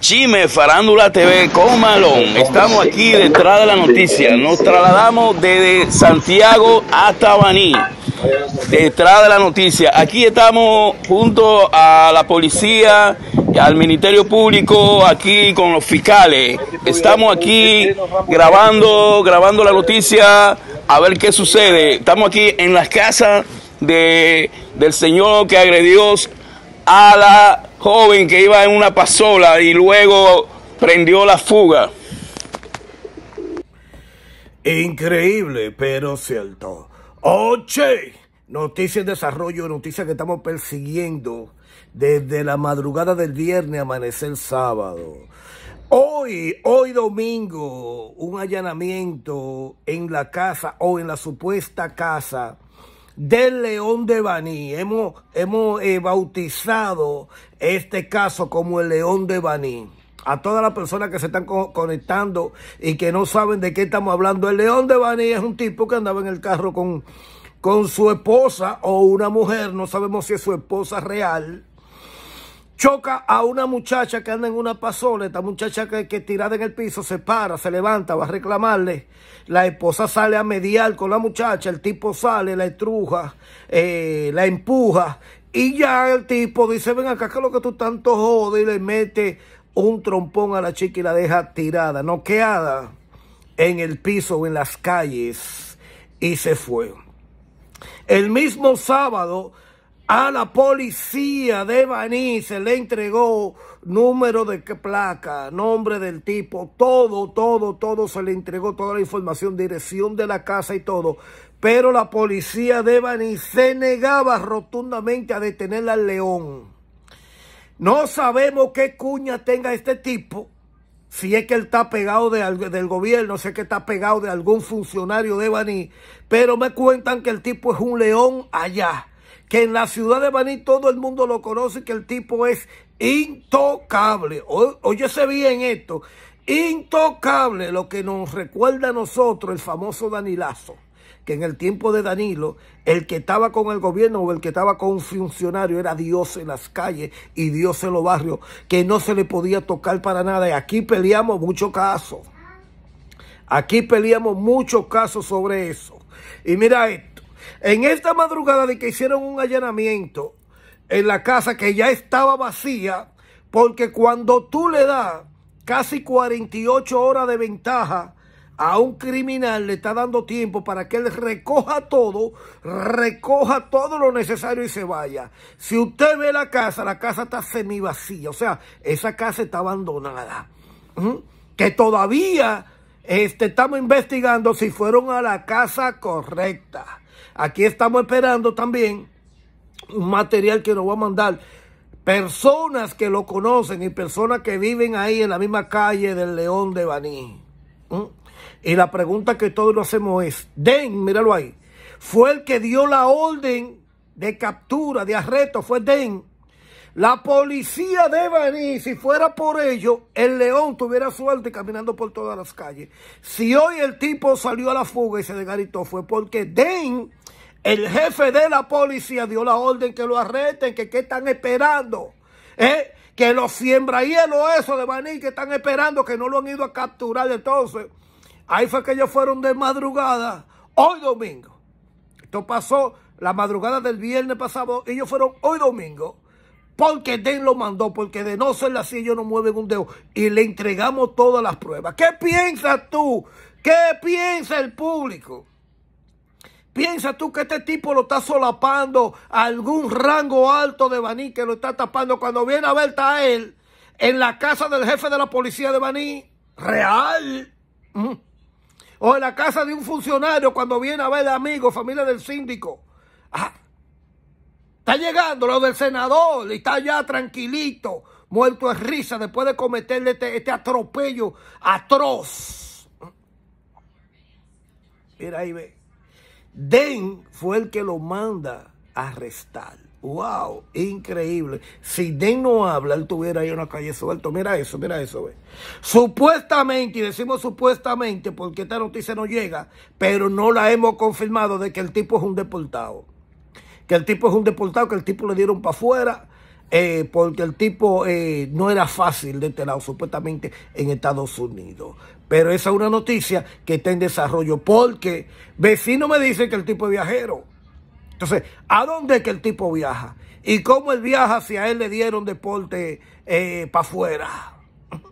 Chime Farándula TV con Malón. Estamos aquí detrás de la noticia. Nos trasladamos desde Santiago hasta Baní. Detrás de la noticia. Aquí estamos junto a la policía, al Ministerio Público, aquí con los fiscales. Estamos aquí grabando, grabando la noticia, a ver qué sucede. Estamos aquí en las casas de, del señor que agredió a la joven que iba en una pasola y luego prendió la fuga. Increíble, pero cierto. Oche, noticias de desarrollo, noticias que estamos persiguiendo desde la madrugada del viernes amanecer sábado. Hoy, hoy domingo, un allanamiento en la casa o en la supuesta casa del León de Baní. Hemos, hemos eh, bautizado este caso como el León de Baní. A todas las personas que se están conectando y que no saben de qué estamos hablando, el León de Baní es un tipo que andaba en el carro con, con su esposa o una mujer, no sabemos si es su esposa real choca a una muchacha que anda en una pasola, esta muchacha que, que, tirada en el piso se para, se levanta, va a reclamarle, la esposa sale a mediar con la muchacha, el tipo sale, la estruja, eh, la empuja y ya el tipo dice, ven acá, que es lo que tú tanto jodes y le mete un trompón a la chica y la deja tirada, noqueada en el piso o en las calles y se fue. El mismo sábado a la policía de Baní se le entregó número de placa, nombre del tipo, todo, todo, todo se le entregó, toda la información, dirección de la casa y todo. Pero la policía de Baní se negaba rotundamente a detener al león. No sabemos qué cuña tenga este tipo. Si es que él está pegado de, del gobierno, si es que está pegado de algún funcionario de Baní. Pero me cuentan que el tipo es un león allá que en la ciudad de Baní todo el mundo lo conoce, que el tipo es intocable. Óyese bien esto, intocable, lo que nos recuerda a nosotros el famoso Danilazo que en el tiempo de Danilo, el que estaba con el gobierno o el que estaba con un funcionario era Dios en las calles y Dios en los barrios, que no se le podía tocar para nada. Y aquí peleamos muchos casos. Aquí peleamos muchos casos sobre eso. Y mira esto. En esta madrugada de que hicieron un allanamiento en la casa que ya estaba vacía, porque cuando tú le das casi 48 horas de ventaja a un criminal, le está dando tiempo para que él recoja todo, recoja todo lo necesario y se vaya. Si usted ve la casa, la casa está semi vacía, o sea, esa casa está abandonada. Que todavía este, estamos investigando si fueron a la casa correcta. Aquí estamos esperando también un material que nos va a mandar personas que lo conocen y personas que viven ahí en la misma calle del León de Baní. Y la pregunta que todos nos hacemos es, Den, míralo ahí, fue el que dio la orden de captura, de arresto, fue Den. La policía de Baní, si fuera por ello, el león tuviera suerte caminando por todas las calles. Si hoy el tipo salió a la fuga y se desgaritó fue porque Den, el jefe de la policía, dio la orden que lo arresten, que qué están esperando. ¿Eh? Que siembra hielo eso de Baní que están esperando, que no lo han ido a capturar. Entonces, ahí fue que ellos fueron de madrugada, hoy domingo. Esto pasó la madrugada del viernes pasado, ellos fueron hoy domingo porque Den lo mandó, porque de no ser así ellos no mueven un dedo y le entregamos todas las pruebas. ¿Qué piensas tú? ¿Qué piensa el público? Piensa tú que este tipo lo está solapando a algún rango alto de Baní que lo está tapando cuando viene a ver a él en la casa del jefe de la policía de Baní? Real. Mm. O en la casa de un funcionario cuando viene a ver amigos, familia del síndico. Ah, Está llegando lo del senador y está ya tranquilito, muerto de risa después de cometerle este, este, atropello atroz. Mira ahí ve. Den fue el que lo manda a arrestar. ¡Wow! Increíble. Si Den no habla, él tuviera ahí una calle suelta. Mira eso, mira eso. Ve. Supuestamente, y decimos supuestamente porque esta noticia no llega, pero no la hemos confirmado de que el tipo es un deportado que el tipo es un deportado, que el tipo le dieron para afuera, eh, porque el tipo eh, no era fácil de este lado, supuestamente en Estados Unidos. Pero esa es una noticia que está en desarrollo, porque vecino me dice que el tipo es viajero. Entonces, ¿a dónde es que el tipo viaja? ¿Y cómo él viaja si a él le dieron deporte eh, para afuera?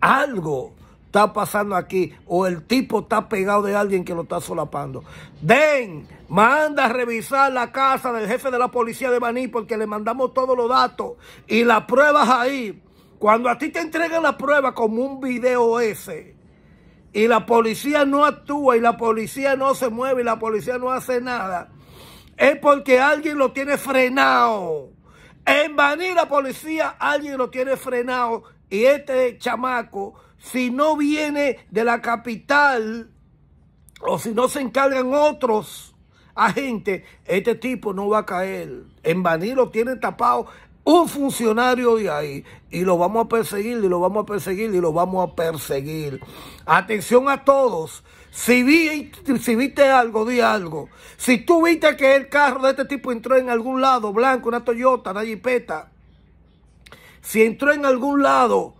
Algo está pasando aquí o el tipo está pegado de alguien que lo está solapando. Den, manda a revisar la casa del jefe de la policía de Baní porque le mandamos todos los datos y las pruebas ahí. Cuando a ti te entregan la prueba como un video ese y la policía no actúa y la policía no se mueve y la policía no hace nada, es porque alguien lo tiene frenado. En Baní la policía alguien lo tiene frenado y este chamaco si no viene de la capital o si no se encargan otros agentes, este tipo no va a caer. En Baní lo tapado un funcionario de ahí y lo vamos a perseguir y lo vamos a perseguir y lo vamos a perseguir. Atención a todos. Si, vi, si viste algo, di algo. Si tú viste que el carro de este tipo entró en algún lado, blanco, una Toyota, una jipeta, si entró en algún lado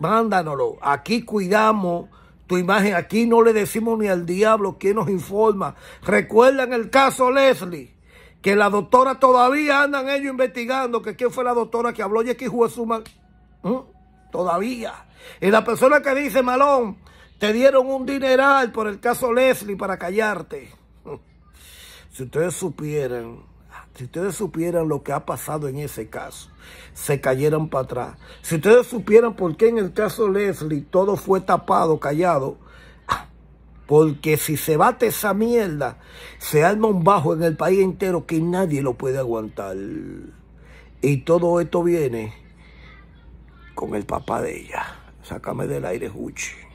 mándanoslo. Aquí cuidamos tu imagen, aquí no le decimos ni al diablo quién nos informa. Recuerdan el caso Leslie, que la doctora todavía andan ellos investigando que quién fue la doctora que habló y aquí su ¿Mm? todavía. Y la persona que dice Malón, te dieron un dineral por el caso Leslie para callarte. Si ustedes supieran si ustedes supieran lo que ha pasado en ese caso, se cayeran para atrás. Si ustedes supieran por qué en el caso Leslie todo fue tapado, callado, ah, porque si se bate esa mierda, se arma un bajo en el país entero que nadie lo puede aguantar. Y todo esto viene con el papá de ella. Sácame del aire, Juchi.